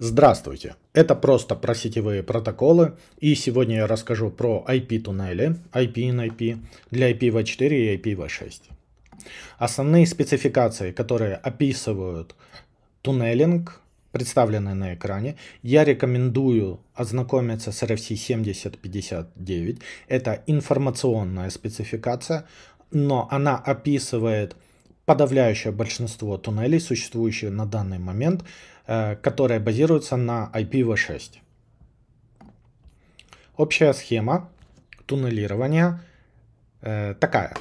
Здравствуйте! Это просто про сетевые протоколы, и сегодня я расскажу про IP-туннели, ip и IP для IPv4 и IPv6. Основные спецификации, которые описывают туннелинг, представленные на экране. Я рекомендую ознакомиться с RFC 7059. Это информационная спецификация, но она описывает подавляющее большинство туннелей, существующих на данный момент – Э, которая базируется на IPv6. Общая схема туннелирования э, такая.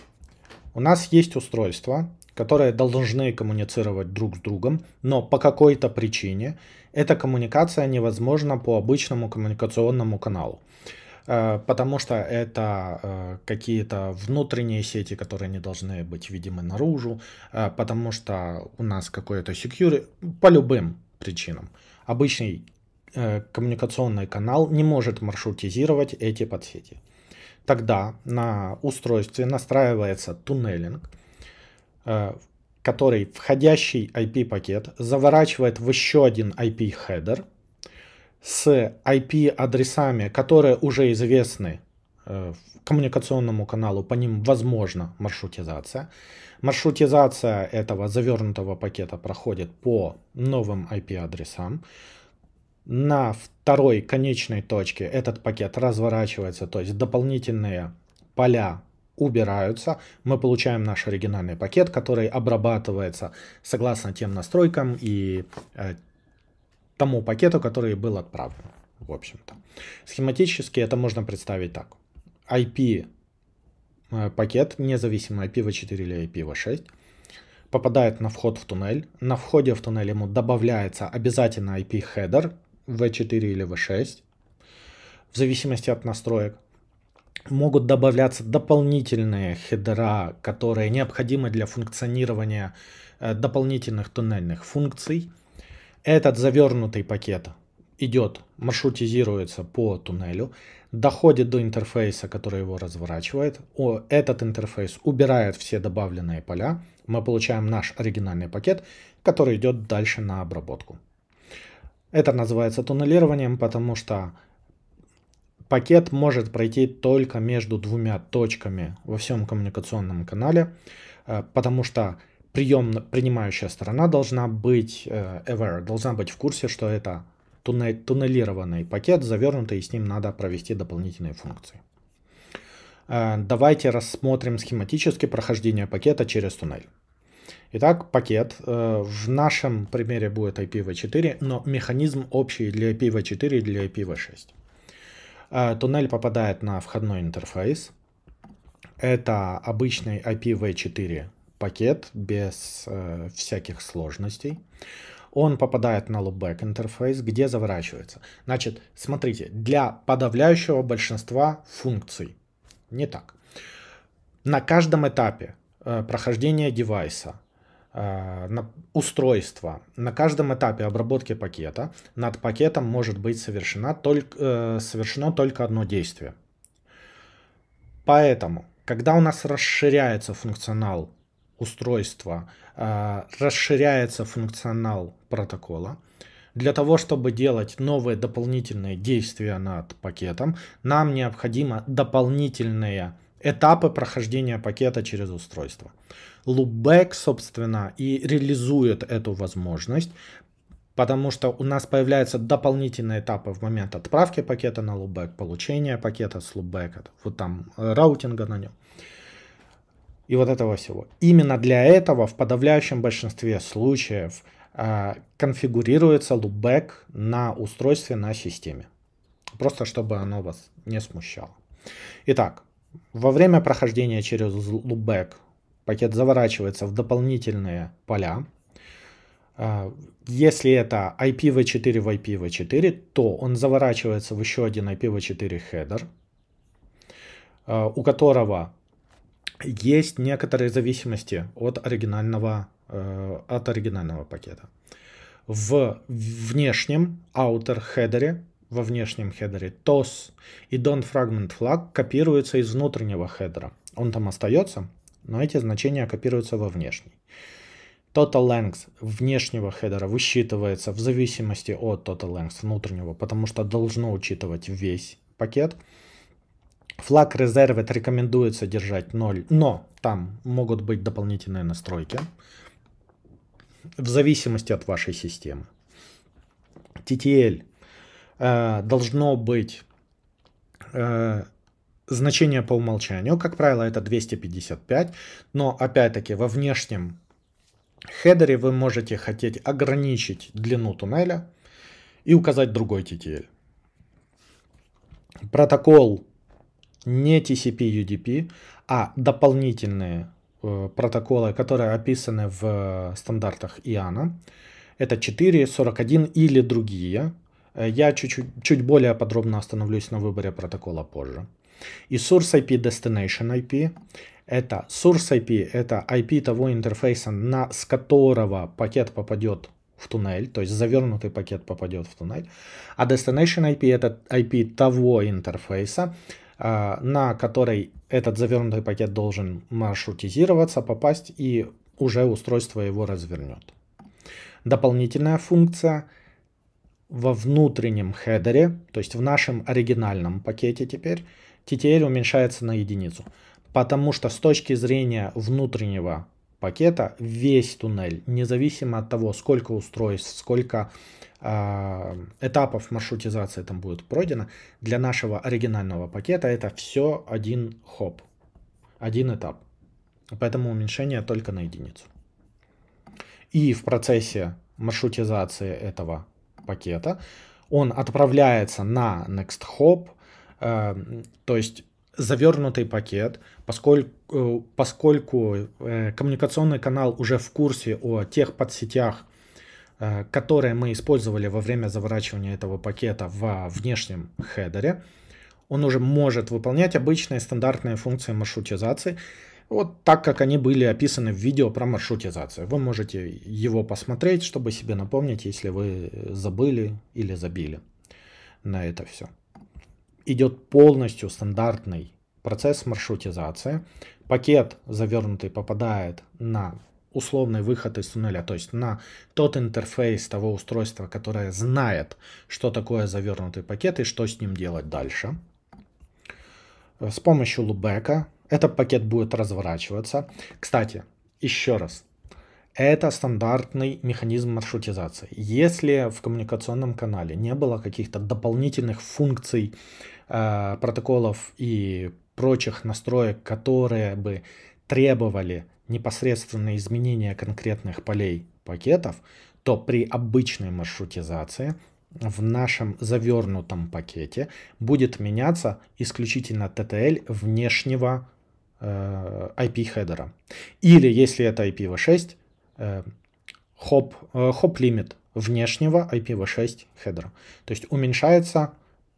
У нас есть устройства, которые должны коммуницировать друг с другом, но по какой-то причине эта коммуникация невозможна по обычному коммуникационному каналу. Э, потому что это какие-то внутренние сети, которые не должны быть видимы наружу, потому что у нас какое-то security, по любым причинам. Обычный э, коммуникационный канал не может маршрутизировать эти подсети. Тогда на устройстве настраивается туннелинг, э, который входящий IP-пакет заворачивает в еще один IP-хедер с IP-адресами, которые уже известны Э, коммуникационному каналу, по ним возможна маршрутизация. Маршрутизация этого завернутого пакета проходит по новым IP-адресам. На второй конечной точке этот пакет разворачивается, то есть дополнительные поля убираются, мы получаем наш оригинальный пакет, который обрабатывается согласно тем настройкам и э, тому пакету, который был отправлен. В общем-то, схематически это можно представить так. IP э, пакет, независимо IPv4 или IPv6, попадает на вход в туннель. На входе в туннель ему добавляется обязательно IP-хедер V4 или V6, в зависимости от настроек. Могут добавляться дополнительные хедера, которые необходимы для функционирования э, дополнительных туннельных функций. Этот завернутый пакет идет, маршрутизируется по туннелю доходит до интерфейса, который его разворачивает. О, этот интерфейс убирает все добавленные поля. Мы получаем наш оригинальный пакет, который идет дальше на обработку. Это называется туннелированием, потому что пакет может пройти только между двумя точками во всем коммуникационном канале, э, потому что прием, принимающая сторона должна быть э, aware, должна быть в курсе, что это туннелированный пакет, завернутый, и с ним надо провести дополнительные функции. Э, давайте рассмотрим схематически прохождение пакета через туннель. Итак, пакет. Э, в нашем примере будет IPv4, но механизм общий для IPv4 и для IPv6. Э, туннель попадает на входной интерфейс. Это обычный IPv4 пакет без всяких сложностей он попадает на loopback интерфейс, где заворачивается. Значит, смотрите, для подавляющего большинства функций не так. На каждом этапе э, прохождения девайса, э, на устройства, на каждом этапе обработки пакета над пакетом может быть совершено только, э, совершено только одно действие. Поэтому, когда у нас расширяется функционал устройства э, расширяется функционал протокола. Для того, чтобы делать новые дополнительные действия над пакетом, нам необходимо дополнительные этапы прохождения пакета через устройство. Loopback, собственно, и реализует эту возможность, потому что у нас появляются дополнительные этапы в момент отправки пакета на loopback, получения пакета с loopback, вот там э, раутинга на нем и вот этого всего. Именно для этого в подавляющем большинстве случаев э, конфигурируется лупбэк на устройстве на системе. Просто чтобы оно вас не смущало. Итак, во время прохождения через лупбэк пакет заворачивается в дополнительные поля. А, если это IPv4 в IPv4, то он заворачивается в еще один IPv4 хедер, а, у которого есть некоторые зависимости от оригинального, э, от оригинального пакета. В внешнем outer хедере, во внешнем хедере TOS и don fragment flag копируются из внутреннего хедера. Он там остается, но эти значения копируются во внешний. Total length внешнего хедера высчитывается в зависимости от total length внутреннего, потому что должно учитывать весь пакет. Флаг Reserved рекомендуется держать 0, но там могут быть дополнительные настройки в зависимости от вашей системы. TTL э, должно быть э, значение по умолчанию, как правило, это 255, но опять-таки во внешнем хедере вы можете хотеть ограничить длину туннеля и указать другой TTL. Протокол не TCP UDP, а дополнительные э, протоколы, которые описаны в э, стандартах IANA. Это 4, 41 или другие. Э, я чуть-чуть, чуть более подробно остановлюсь на выборе протокола позже. И Source IP Destination IP. Это Source IP, это IP того интерфейса, на, с которого пакет попадет в туннель, то есть завернутый пакет попадет в туннель. А Destination IP это IP того интерфейса, а, на которой этот завернутый пакет должен маршрутизироваться, попасть и уже устройство его развернет. Дополнительная функция во внутреннем хедере, то есть в нашем оригинальном пакете теперь, TTL уменьшается на единицу. Потому что с точки зрения внутреннего пакета весь туннель, независимо от того, сколько устройств, сколько а, этапов маршрутизации там будет пройдено. Для нашего оригинального пакета это все один хоп, один этап. Поэтому уменьшение только на единицу. И в процессе маршрутизации этого пакета он отправляется на next hop, э, то есть завернутый пакет, поскольку, э, поскольку э, коммуникационный канал уже в курсе о тех подсетях, Э, которое мы использовали во время заворачивания этого пакета во внешнем хедере, он уже может выполнять обычные стандартные функции маршрутизации, вот так, как они были описаны в видео про маршрутизацию. Вы можете его посмотреть, чтобы себе напомнить, если вы забыли или забили на это все. Идет полностью стандартный процесс маршрутизации. Пакет завернутый попадает на условный выход из туннеля, то есть на тот интерфейс того устройства, которое знает, что такое завернутый пакет и что с ним делать дальше. Э, с помощью лубека этот пакет будет разворачиваться. Кстати, еще раз, это стандартный механизм маршрутизации. Если в коммуникационном канале не было каких-то дополнительных функций, э, протоколов и прочих настроек, которые бы требовали непосредственно изменение конкретных полей пакетов, то при обычной маршрутизации в нашем завернутом пакете будет меняться исключительно TTL внешнего э, IP-хедера. Или если это IPv6, э, хоп, э, хоп внешнего IPv6 хедера. То есть уменьшается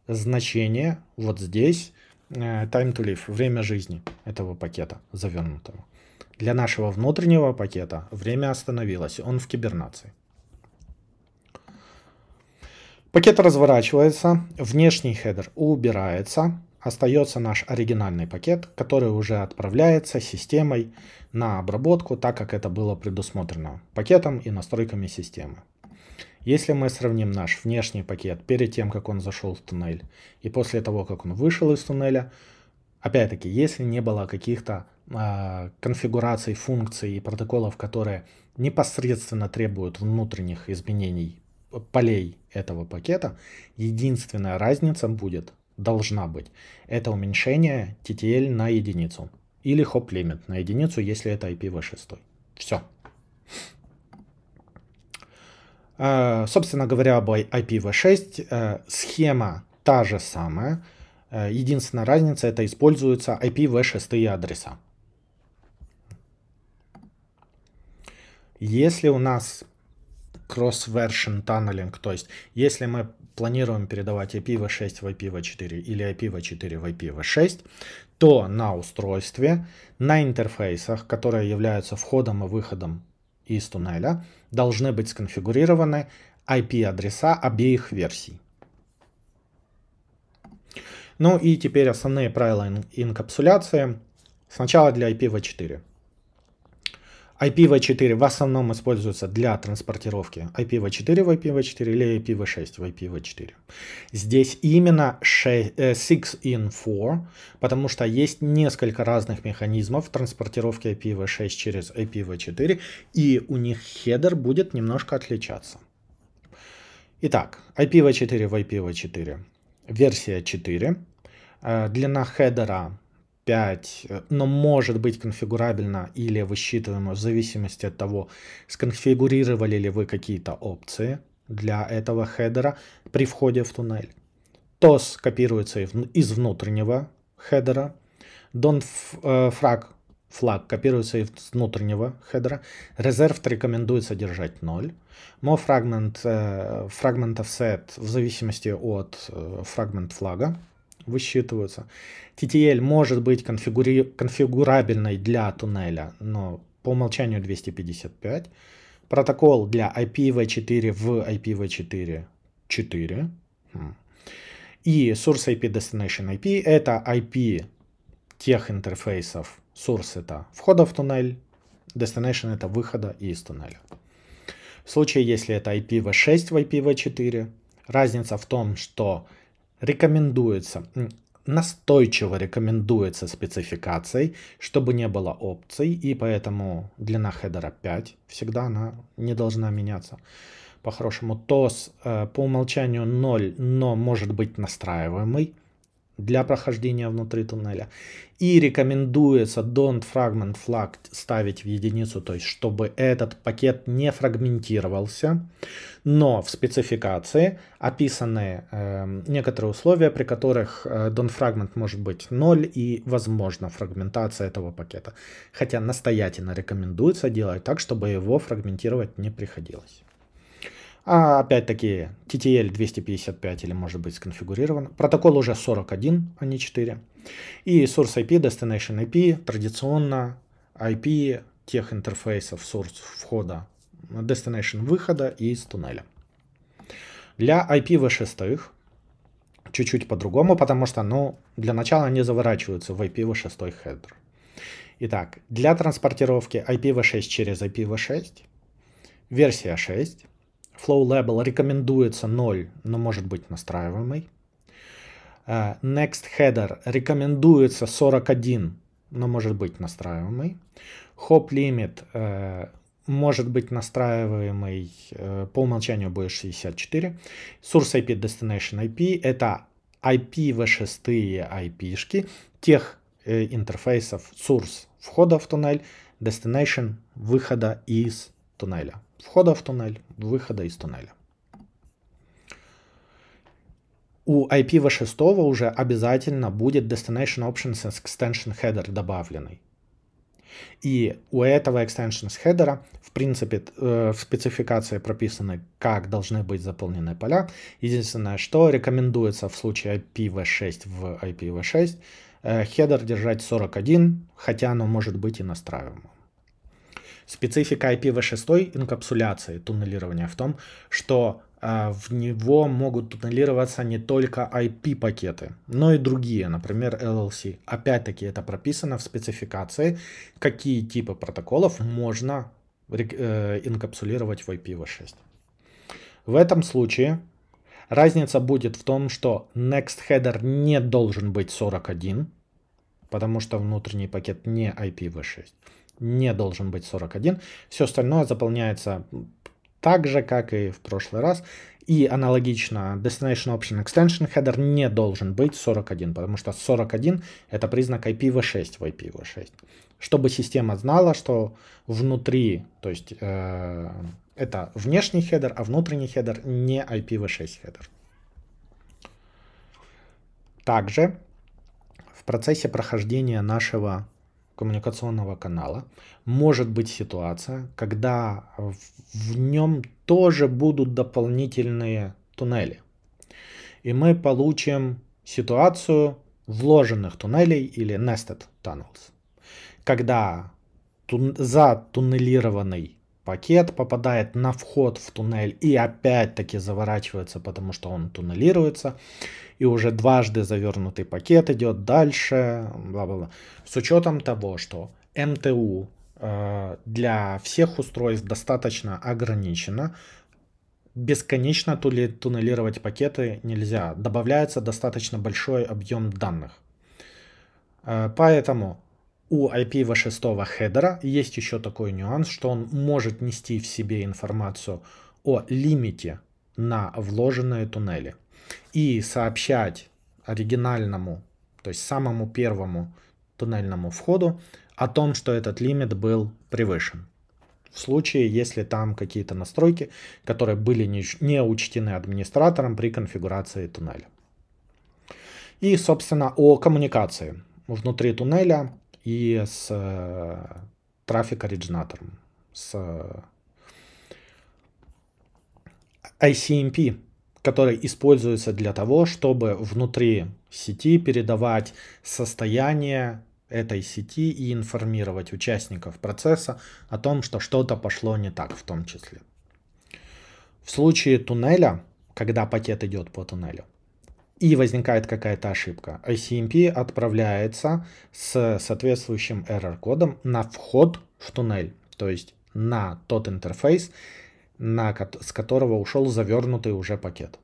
значение вот здесь Э, time to live, время жизни этого пакета завернутого. Для нашего внутреннего пакета время остановилось, он в кибернации. Пакет разворачивается, внешний хедер убирается, остается наш оригинальный пакет, который уже отправляется системой на обработку, так как это было предусмотрено пакетом и настройками системы. Если мы сравним наш внешний пакет перед тем, как он зашел в туннель, и после того, как он вышел из туннеля, опять-таки, если не было каких-то э, конфигураций, функций и протоколов, которые непосредственно требуют внутренних изменений полей этого пакета, единственная разница будет, должна быть, это уменьшение TTL на единицу или hop limit на единицу, если это IPv6. Все. Э, собственно говоря, об IPv6 э, схема та же самая. Э, единственная разница это используются IPv6 адреса. Если у нас cross-version tunneling, то есть если мы планируем передавать IPv6 в IPv4 или IPv4 в IPv6, то на устройстве, на интерфейсах, которые являются входом и выходом из туннеля должны быть сконфигурированы IP-адреса обеих версий. Ну и теперь основные правила инкапсуляции. Сначала для IPv4. IPv4 в основном используется для транспортировки IPv4 в IPv4 или IPv6 в IPv4. Здесь именно 6 э, in 4, потому что есть несколько разных механизмов транспортировки IPv6 через IPv4, и у них хедер будет немножко отличаться. Итак, IPv4 в IPv4, версия 4, э, длина хедера 5, э, но может быть конфигурабельно или высчитываемо в зависимости от того, сконфигурировали ли вы какие-то опции для этого хедера при входе в туннель. TOS копируется из внутреннего хедера, Don't Frag э, флаг копируется из внутреннего хедера, резерв рекомендуется держать 0, MoFragment, фрагмент offset э, в зависимости от фрагмент флага, высчитываются. TTL может быть конфигури... конфигурабельной для туннеля, но по умолчанию 255. Протокол для IPv4 в IPv4 4. Хм. И Source IP Destination IP это IP тех интерфейсов. Source это входа в туннель, Destination это выхода из туннеля. В случае, если это IPv6 в IPv4, разница в том, что Рекомендуется, настойчиво рекомендуется спецификацией, чтобы не было опций, и поэтому длина хедера 5, всегда она не должна меняться. По-хорошему, TOS э, по умолчанию 0, но может быть настраиваемый для прохождения внутри туннеля. И рекомендуется don't fragment flag ставить в единицу, то есть чтобы этот пакет не фрагментировался. Но в спецификации описаны э, некоторые условия, при которых э, don't fragment может быть 0 и возможно фрагментация этого пакета. Хотя настоятельно рекомендуется делать так, чтобы его фрагментировать не приходилось. А опять-таки TTL 255 или может быть сконфигурирован. Протокол уже 41, а не 4. И Source IP, Destination IP, традиционно IP тех интерфейсов Source входа, Destination выхода из туннеля. Для IPv6 чуть-чуть по-другому, потому что, ну, для начала они заворачиваются в IPv6 хедер. Итак, для транспортировки IPv6 через IPv6, версия 6, Flow Label рекомендуется 0, но может быть настраиваемый. А, Next Header рекомендуется 41, но может быть настраиваемый. Hop Limit э, может быть настраиваемый, э, по умолчанию будет 64. Source IP, Destination IP – это IPv6 IP-шки тех э, интерфейсов, source входа в туннель, destination выхода из туннеля входа в туннель, выхода из туннеля. У IPv6 уже обязательно будет Destination Options Extension Header добавленный. И у этого extensions header в принципе, э, в спецификации прописаны, как должны быть заполнены поля. Единственное, что рекомендуется в случае IPv6 в IPv6, э, хедер держать 41, хотя оно может быть и настраиваемо. Специфика IPv6 инкапсуляции туннелирования в том, что а, в него могут туннелироваться не только IP-пакеты, но и другие, например, LLC. Опять-таки это прописано в спецификации, какие типы протоколов можно э, инкапсулировать в IPv6. В этом случае разница будет в том, что next header не должен быть 41, потому что внутренний пакет не IPv6 не должен быть 41. Все остальное заполняется так же, как и в прошлый раз. И аналогично Destination Option Extension Header не должен быть 41, потому что 41 это признак IPv6 в IPv6. Чтобы система знала, что внутри, то есть э, это внешний хедер, а внутренний хедер не IPv6 хедер. Также в процессе прохождения нашего коммуникационного канала может быть ситуация, когда в нем тоже будут дополнительные туннели. И мы получим ситуацию вложенных туннелей или nested tunnels, когда тун туннелированный пакет попадает на вход в туннель и опять-таки заворачивается, потому что он туннелируется и уже дважды завернутый пакет идет дальше, бла-бла-бла. С учетом того, что МТУ э, для всех устройств достаточно ограничено, бесконечно тули, туннелировать пакеты нельзя. Добавляется достаточно большой объем данных. Э, поэтому у IPv6 хедера есть еще такой нюанс, что он может нести в себе информацию о лимите на вложенные туннели и сообщать оригинальному, то есть самому первому туннельному входу о том, что этот лимит был превышен. В случае, если там какие-то настройки, которые были не, не учтены администратором при конфигурации туннеля. И, собственно, о коммуникации внутри туннеля и с э, трафик-оригинатором, с э, ICMP который используется для того, чтобы внутри сети передавать состояние этой сети и информировать участников процесса о том, что что-то пошло не так в том числе. В случае туннеля, когда пакет идет по туннелю, и возникает какая-то ошибка, ICMP эм отправляется с соответствующим error-кодом на вход в туннель, то есть на тот интерфейс, на, с которого ушел завернутый уже пакет.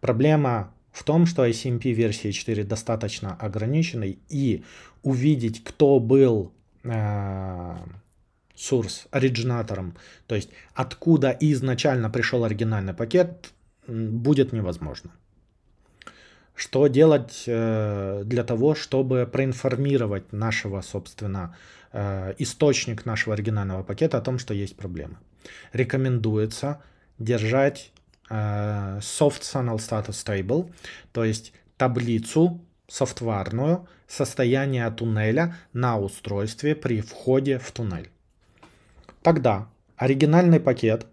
Проблема в том, что ICMP версии 4 достаточно ограниченный, и увидеть, кто был э, source, оригинатором, то есть откуда изначально пришел оригинальный пакет, будет невозможно. Что делать э, для того, чтобы проинформировать нашего, собственно, э, источник нашего оригинального пакета о том, что есть проблемы? рекомендуется держать э, soft Sanal Status Table, то есть таблицу софтварную состояния туннеля на устройстве при входе в туннель. Тогда оригинальный пакет,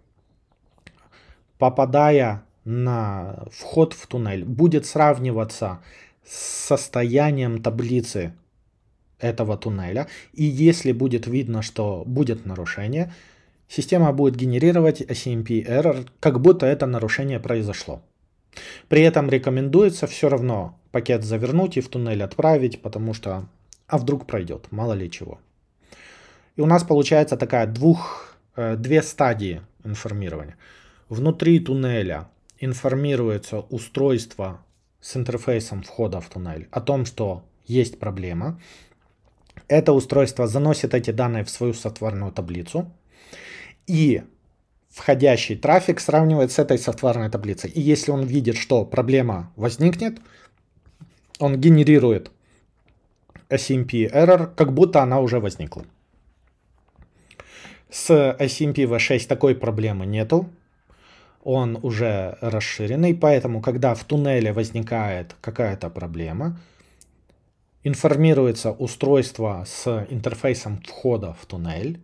попадая на вход в туннель, будет сравниваться с состоянием таблицы этого туннеля. И если будет видно, что будет нарушение, система будет генерировать SCMP error, как будто это нарушение произошло. При этом рекомендуется все равно пакет завернуть и в туннель отправить, потому что а вдруг пройдет, мало ли чего. И у нас получается такая двух, э, две стадии информирования. Внутри туннеля информируется устройство с интерфейсом входа в туннель о том, что есть проблема. Это устройство заносит эти данные в свою сотворную таблицу, и входящий трафик сравнивает с этой софтварной таблицей. И если он видит, что проблема возникнет, он генерирует SMP error, как будто она уже возникла. С SMP V6 такой проблемы нету. Он уже расширенный, поэтому когда в туннеле возникает какая-то проблема, информируется устройство с интерфейсом входа в туннель,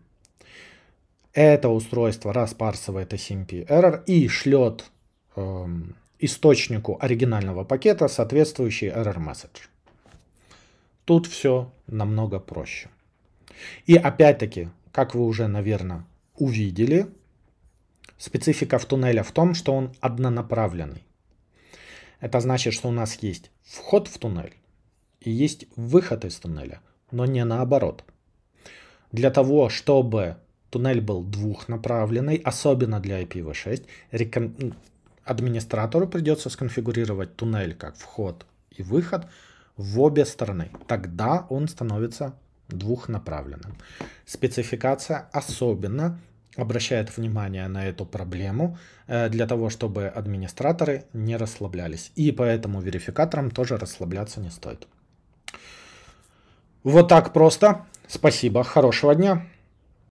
это устройство распарсывает SMP error и шлет эм, источнику оригинального пакета соответствующий error message. Тут все намного проще. И опять-таки, как вы уже, наверное, увидели, специфика в туннеля в том, что он однонаправленный. Это значит, что у нас есть вход в туннель и есть выход из туннеля, но не наоборот. Для того, чтобы Туннель был двухнаправленный, особенно для IPv6. Реком... Администратору придется сконфигурировать туннель как вход и выход в обе стороны. Тогда он становится двухнаправленным. Спецификация особенно обращает внимание на эту проблему э, для того, чтобы администраторы не расслаблялись. И поэтому верификаторам тоже расслабляться не стоит. Вот так просто. Спасибо. Хорошего дня.